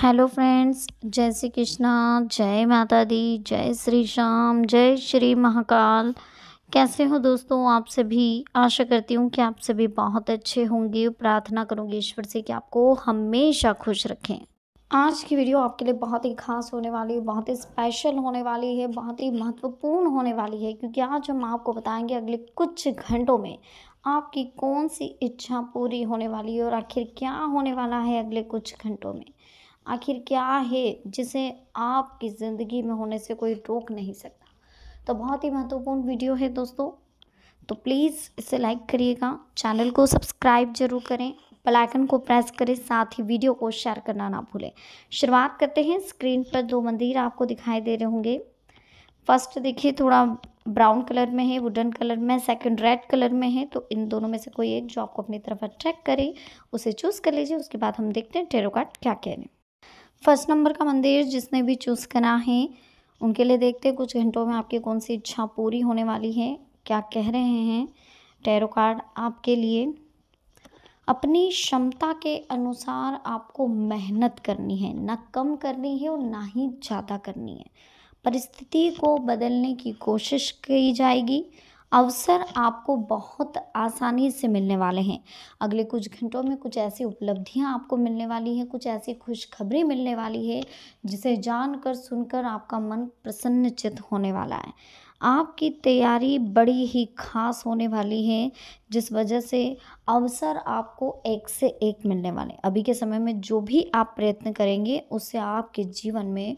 hello friends जय श्री कृष्णा जय माता दी जय श्री श्याम जय श्री महाकाल कैसे हो दोस्तों आप सभी आशा करती हूँ कि आप सभी बहुत अच्छे होंगे प्रार्थना करूँगी ईश्वर से कि आपको हमेशा खुश रखें आज की वीडियो आपके लिए बहुत ही खास होने वाली है बहुत ही स्पेशल होने वाली है बहुत ही महत्वपूर्ण होने वाली है क्योंकि आज हम आपको बताएंगे अगले कुछ घंटों में आपकी कौन सी इच्छा पूरी होने वाली है और आखिर क्या होने वाला है अगले कुछ घंटों में आखिर क्या है जिसे आपकी ज़िंदगी में होने से कोई रोक नहीं सकता तो बहुत ही महत्वपूर्ण वीडियो है दोस्तों तो प्लीज़ इसे लाइक करिएगा चैनल को सब्सक्राइब जरूर करें बेल आइकन को प्रेस करें साथ ही वीडियो को शेयर करना ना भूलें शुरुआत करते हैं स्क्रीन पर दो मंदिर आपको दिखाई दे रहे होंगे फर्स्ट देखिए थोड़ा ब्राउन कलर में है वुडन कलर में सेकंड रेड कलर में है तो इन दोनों में से कोई एक जो आपको अपनी तरफ अट्रैक्ट करे उसे चूज़ कर लीजिए उसके बाद हम देखते हैं टेरोकार्ड क्या कह रहे हैं फर्स्ट नंबर का मंदिर जिसने भी चूज़ करा है उनके लिए देखते हैं कुछ घंटों में आपकी कौन सी इच्छा पूरी होने वाली है क्या कह रहे हैं टैरो कार्ड आपके लिए अपनी क्षमता के अनुसार आपको मेहनत करनी है ना कम करनी है और ना ही ज़्यादा करनी है परिस्थिति को बदलने की कोशिश की जाएगी अवसर आपको बहुत आसानी से मिलने वाले हैं अगले कुछ घंटों में कुछ ऐसी उपलब्धियां आपको मिलने वाली हैं कुछ ऐसी खुशखबरी मिलने वाली है जिसे जानकर सुनकर आपका मन प्रसन्नचित होने वाला है आपकी तैयारी बड़ी ही खास होने वाली है जिस वजह से अवसर आपको एक से एक मिलने वाले अभी के समय में जो भी आप प्रयत्न करेंगे उससे आपके जीवन में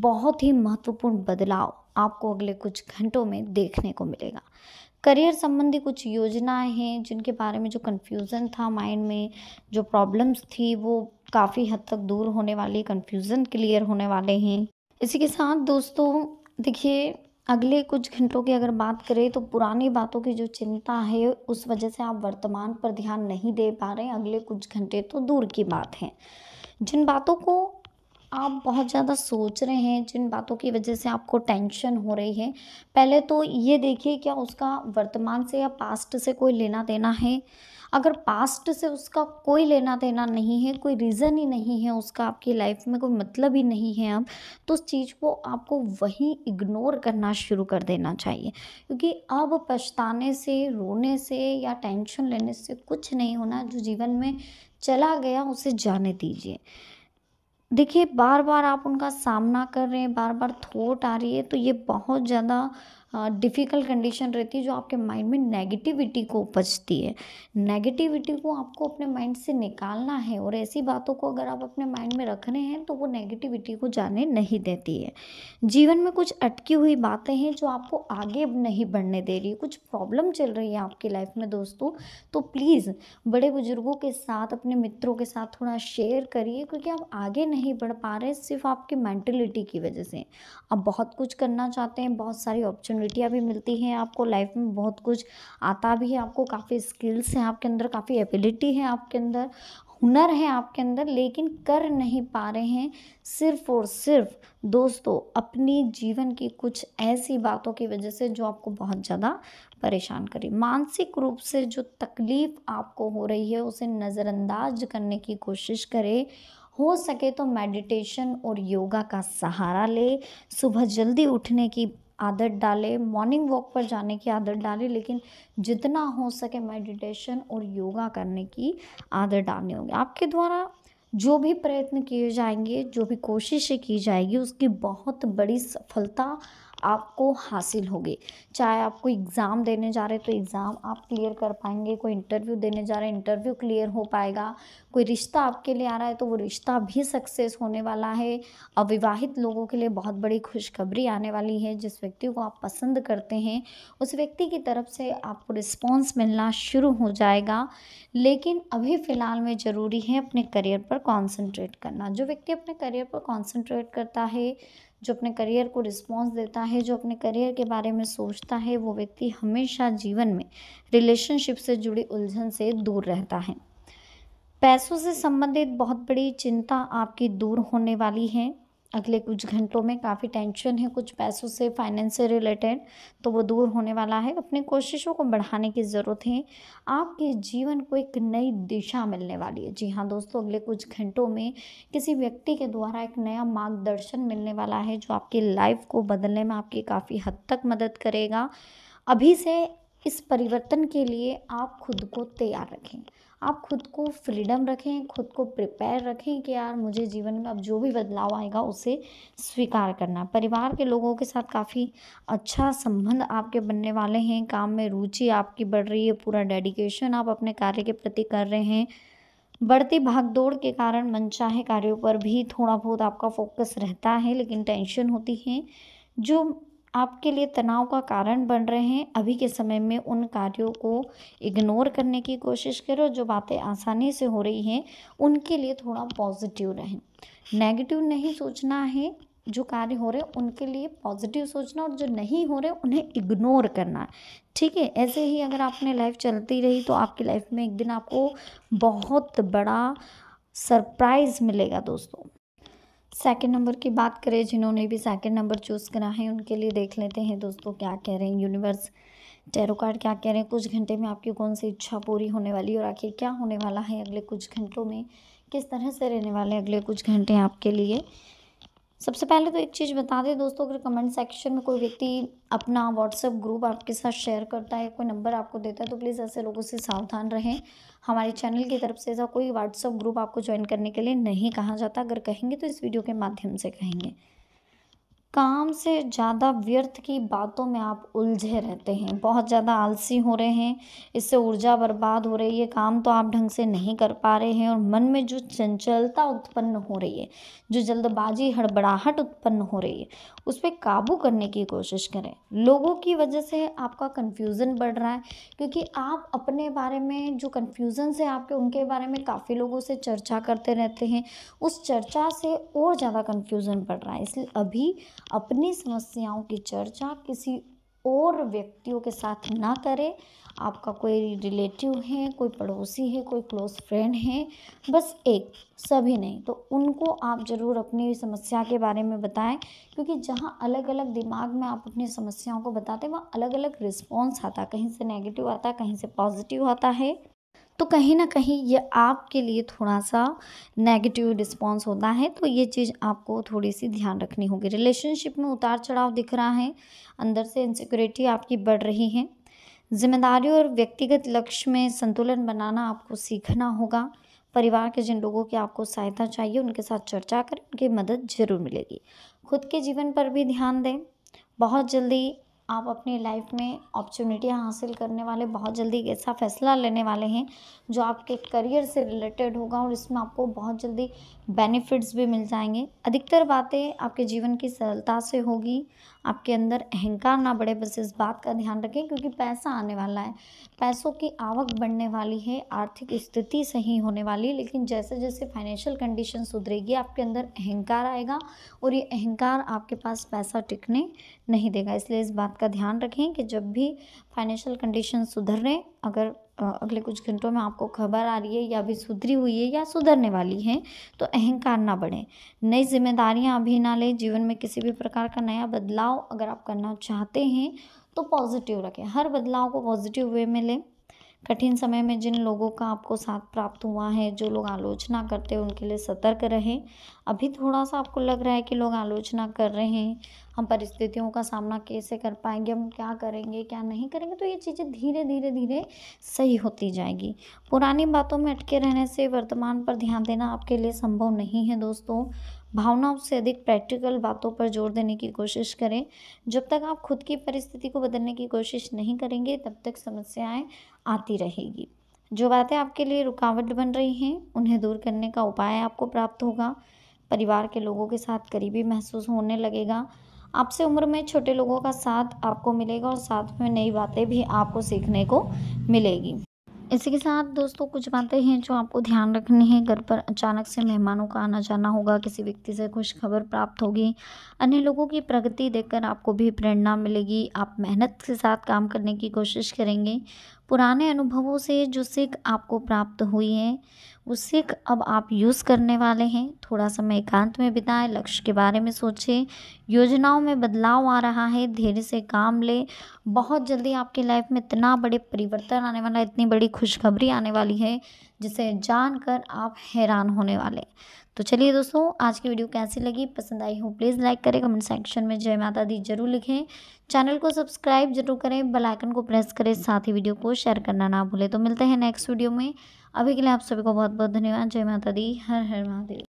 बहुत ही महत्वपूर्ण बदलाव आपको अगले कुछ घंटों में देखने को मिलेगा करियर संबंधी कुछ योजनाएं हैं जिनके बारे में जो कन्फ्यूज़न था माइंड में जो प्रॉब्लम्स थी वो काफ़ी हद तक दूर होने वाली कन्फ्यूज़न क्लियर होने वाले हैं इसी के साथ दोस्तों देखिए अगले कुछ घंटों की अगर बात करें तो पुरानी बातों की जो चिंता है उस वजह से आप वर्तमान पर ध्यान नहीं दे पा रहे अगले कुछ घंटे तो दूर की बात है जिन बातों को आप बहुत ज़्यादा सोच रहे हैं जिन बातों की वजह से आपको टेंशन हो रही है पहले तो ये देखिए क्या उसका वर्तमान से या पास्ट से कोई लेना देना है अगर पास्ट से उसका कोई लेना देना नहीं है कोई रीज़न ही नहीं है उसका आपकी लाइफ में कोई मतलब ही नहीं है अब तो उस चीज़ को आपको वहीं इग्नोर करना शुरू कर देना चाहिए क्योंकि अब पछताने से रोने से या टेंशन लेने से कुछ नहीं होना जो जीवन में चला गया उसे जाने दीजिए देखिए बार बार आप उनका सामना कर रहे हैं बार बार थोट आ रही है तो ये बहुत ज़्यादा डिफ़िकल्ट कंडीशन रहती है जो आपके माइंड में नेगेटिविटी को उपजती है नेगेटिविटी को आपको अपने माइंड से निकालना है और ऐसी बातों को अगर आप अपने माइंड में रख रहे हैं तो वो नेगेटिविटी को जाने नहीं देती है जीवन में कुछ अटकी हुई बातें हैं जो आपको आगे नहीं बढ़ने दे रही है कुछ प्रॉब्लम चल रही है आपकी लाइफ में दोस्तों तो प्लीज़ बड़े बुजुर्गों के साथ अपने मित्रों के साथ थोड़ा शेयर करिए क्योंकि आप आगे नहीं बढ़ पा रहे सिर्फ आपकी मैंटेलिटी की वजह से आप बहुत कुछ करना चाहते हैं बहुत सारी ऑप्शन अपॉर्चुनिटियाँ भी मिलती हैं आपको लाइफ में बहुत कुछ आता भी है आपको काफ़ी स्किल्स हैं आपके अंदर काफ़ी एबिलिटी है आपके अंदर हुनर है आपके अंदर लेकिन कर नहीं पा रहे हैं सिर्फ और सिर्फ दोस्तों अपनी जीवन की कुछ ऐसी बातों की वजह से जो आपको बहुत ज़्यादा परेशान करे मानसिक रूप से जो तकलीफ़ आपको हो रही है उसे नज़रअंदाज करने की कोशिश करें हो सके तो मेडिटेशन और योगा का सहारा ले सुबह जल्दी उठने की आदत डालें मॉर्निंग वॉक पर जाने की आदत डालें लेकिन जितना हो सके मेडिटेशन और योगा करने की आदत डालनी होगी आपके द्वारा जो भी प्रयत्न किए जाएंगे जो भी कोशिशें की जाएगी उसकी बहुत बड़ी सफलता आपको हासिल होगी चाहे आपको एग्ज़ाम देने जा रहे तो एग्ज़ाम आप क्लियर कर पाएंगे कोई इंटरव्यू देने जा रहे इंटरव्यू क्लियर हो पाएगा कोई रिश्ता आपके लिए आ रहा है तो वो रिश्ता भी सक्सेस होने वाला है अविवाहित लोगों के लिए बहुत बड़ी खुशखबरी आने वाली है जिस व्यक्ति को आप पसंद करते हैं उस व्यक्ति की तरफ से आपको रिस्पॉन्स मिलना शुरू हो जाएगा लेकिन अभी फ़िलहाल में ज़रूरी है अपने करियर पर कॉन्सेंट्रेट करना जो व्यक्ति अपने करियर पर कॉन्सेंट्रेट करता है जो अपने करियर को रिस्पॉन्स देता है जो अपने करियर के बारे में सोचता है वो व्यक्ति हमेशा जीवन में रिलेशनशिप से जुड़ी उलझन से दूर रहता है पैसों से संबंधित बहुत बड़ी चिंता आपकी दूर होने वाली है अगले कुछ घंटों में काफ़ी टेंशन है कुछ पैसों से फाइनेंस से रिलेटेड तो वो दूर होने वाला है अपनी कोशिशों को बढ़ाने की ज़रूरत है आपके जीवन को एक नई दिशा मिलने वाली है जी हाँ दोस्तों अगले कुछ घंटों में किसी व्यक्ति के द्वारा एक नया मार्गदर्शन मिलने वाला है जो आपकी लाइफ को बदलने में आपकी काफ़ी हद तक मदद करेगा अभी से इस परिवर्तन के लिए आप खुद को तैयार रखें आप खुद को फ्रीडम रखें खुद को प्रिपेयर रखें कि यार मुझे जीवन में अब जो भी बदलाव आएगा उसे स्वीकार करना परिवार के लोगों के साथ काफ़ी अच्छा संबंध आपके बनने वाले हैं काम में रुचि आपकी बढ़ रही है पूरा डेडिकेशन आप अपने कार्य के प्रति कर रहे हैं बढ़ती भागदौड़ के कारण मनचाहे कार्यों पर भी थोड़ा बहुत आपका फोकस रहता है लेकिन टेंशन होती है जो आपके लिए तनाव का कारण बन रहे हैं अभी के समय में उन कार्यों को इग्नोर करने की कोशिश करो जो बातें आसानी से हो रही हैं उनके लिए थोड़ा पॉजिटिव रहें नेगेटिव नहीं सोचना है जो कार्य हो रहे हैं उनके लिए पॉजिटिव सोचना और जो नहीं हो रहे उन्हें इग्नोर करना ठीक है ऐसे ही अगर आपने लाइफ चलती रही तो आपकी लाइफ में एक दिन आपको बहुत बड़ा सरप्राइज़ मिलेगा दोस्तों सेकंड नंबर की बात करें जिन्होंने भी सेकंड नंबर चूज़ करा है उनके लिए देख लेते हैं दोस्तों क्या कह रहे हैं यूनिवर्स टेरो कार्ड क्या कह रहे हैं कुछ घंटे में आपकी कौन सी इच्छा पूरी होने वाली है और आखिर क्या होने वाला है अगले कुछ घंटों में किस तरह से रहने वाले अगले कुछ घंटे आपके लिए सबसे पहले तो एक चीज़ बता दें दोस्तों अगर कमेंट सेक्शन में कोई व्यक्ति अपना व्हाट्सएप ग्रुप आपके साथ शेयर करता है कोई नंबर आपको देता है तो प्लीज़ ऐसे लोगों से सावधान रहें हमारे चैनल की तरफ से ऐसा कोई व्हाट्सएप ग्रुप आपको ज्वाइन करने के लिए नहीं कहा जाता अगर कहेंगे तो इस वीडियो के माध्यम से कहेंगे काम से ज़्यादा व्यर्थ की बातों में आप उलझे रहते हैं बहुत ज़्यादा आलसी हो रहे हैं इससे ऊर्जा बर्बाद हो रही है काम तो आप ढंग से नहीं कर पा रहे हैं और मन में जो चंचलता उत्पन्न हो रही है जो जल्दबाजी हड़बड़ाहट उत्पन्न हो रही है उस पर काबू करने की कोशिश करें लोगों की वजह से आपका कन्फ्यूज़न बढ़ रहा है क्योंकि आप अपने बारे में जो कन्फ्यूज़न से आपके उनके बारे में काफ़ी लोगों से चर्चा करते रहते हैं उस चर्चा से और ज़्यादा कन्फ्यूज़न बढ़ रहा है इसलिए अभी अपनी समस्याओं की चर्चा किसी और व्यक्तियों के साथ ना करें आपका कोई रिलेटिव है कोई पड़ोसी है कोई क्लोज फ्रेंड है बस एक सभी नहीं तो उनको आप ज़रूर अपनी समस्या के बारे में बताएं क्योंकि जहाँ अलग अलग दिमाग में आप अपनी समस्याओं को बताते हैं वहाँ अलग अलग रिस्पॉन्स आता कहीं से नेगेटिव आता कहीं से पॉजिटिव आता है तो कहीं ना कहीं ये आपके लिए थोड़ा सा नेगेटिव रिस्पॉन्स होता है तो ये चीज़ आपको थोड़ी सी ध्यान रखनी होगी रिलेशनशिप में उतार चढ़ाव दिख रहा है अंदर से इनसिक्योरिटी आपकी बढ़ रही है जिम्मेदारी और व्यक्तिगत लक्ष्य में संतुलन बनाना आपको सीखना होगा परिवार के जिन लोगों की आपको सहायता चाहिए उनके साथ चर्चा करें उनकी मदद ज़रूर मिलेगी खुद के जीवन पर भी ध्यान दें बहुत जल्दी आप अपनी लाइफ में अपॉर्चुनिटी हासिल करने वाले बहुत जल्दी एक ऐसा फैसला लेने वाले हैं जो आपके करियर से रिलेटेड होगा और इसमें आपको बहुत जल्दी बेनिफिट्स भी मिल जाएंगे अधिकतर बातें आपके जीवन की सरलता से होगी आपके अंदर अहंकार ना बढ़े बस इस बात का ध्यान रखें क्योंकि पैसा आने वाला है पैसों की आवक बढ़ने वाली है आर्थिक स्थिति सही होने वाली है लेकिन जैसे जैसे फाइनेंशियल कंडीशन सुधरेगी आपके अंदर अहंकार आएगा और ये अहंकार आपके पास पैसा टिकने नहीं देगा इसलिए इस बात का ध्यान रखें कि जब भी फाइनेंशियल कंडीशन सुधर रहे अगर अगले कुछ घंटों में आपको खबर आ रही है या अभी सुधरी हुई है या सुधरने वाली है तो अहंकार ना बढ़े नई जिम्मेदारियां अभी ना लें जीवन में किसी भी प्रकार का नया बदलाव अगर आप करना चाहते हैं तो पॉजिटिव रखें हर बदलाव को पॉजिटिव वे में लें कठिन समय में जिन लोगों का आपको साथ प्राप्त हुआ है जो लोग आलोचना करते हैं उनके लिए सतर्क रहें अभी थोड़ा सा आपको लग रहा है कि लोग आलोचना कर रहे हैं हम परिस्थितियों का सामना कैसे कर पाएंगे हम क्या करेंगे क्या नहीं करेंगे तो ये चीज़ें धीरे धीरे धीरे सही होती जाएगी पुरानी बातों में अटके रहने से वर्तमान पर ध्यान देना आपके लिए संभव नहीं है दोस्तों भावनाओं से अधिक प्रैक्टिकल बातों पर जोर देने की कोशिश करें जब तक आप खुद की परिस्थिति को बदलने की कोशिश नहीं करेंगे तब तक समस्याएं आती रहेगी जो बातें आपके लिए रुकावट बन रही हैं उन्हें दूर करने का उपाय आपको प्राप्त होगा परिवार के लोगों के साथ करीबी महसूस होने लगेगा आपसे उम्र में छोटे लोगों का साथ आपको मिलेगा और साथ में नई बातें भी आपको सीखने को मिलेगी इसी के साथ दोस्तों कुछ बातें हैं जो आपको ध्यान रखनी है घर पर अचानक से मेहमानों का आना जाना होगा किसी व्यक्ति से खुश खबर प्राप्त होगी अन्य लोगों की प्रगति देखकर आपको भी प्रेरणा मिलेगी आप मेहनत के साथ काम करने की कोशिश करेंगे पुराने अनुभवों से जो सीख आपको प्राप्त हुई है उसे अब आप यूज़ करने वाले हैं थोड़ा समय एकांत में बिताएं लक्ष्य के बारे में सोचें योजनाओं में बदलाव आ रहा है धीरे से काम लें बहुत जल्दी आपकी लाइफ में इतना बड़े परिवर्तन आने वाला है इतनी बड़ी खुशखबरी आने वाली है जिसे जानकर आप हैरान होने वाले तो चलिए दोस्तों आज की वीडियो कैसी लगी पसंद आई हो प्लीज़ लाइक करें कमेंट सेक्शन में जय माता दी जरूर लिखें चैनल को सब्सक्राइब जरूर करें बेल आइकन को प्रेस करें साथ ही वीडियो को शेयर करना ना भूलें तो मिलते हैं नेक्स्ट वीडियो में अभी के लिए आप सभी को बहुत बहुत धन्यवाद जय माता दी हर हर महादेव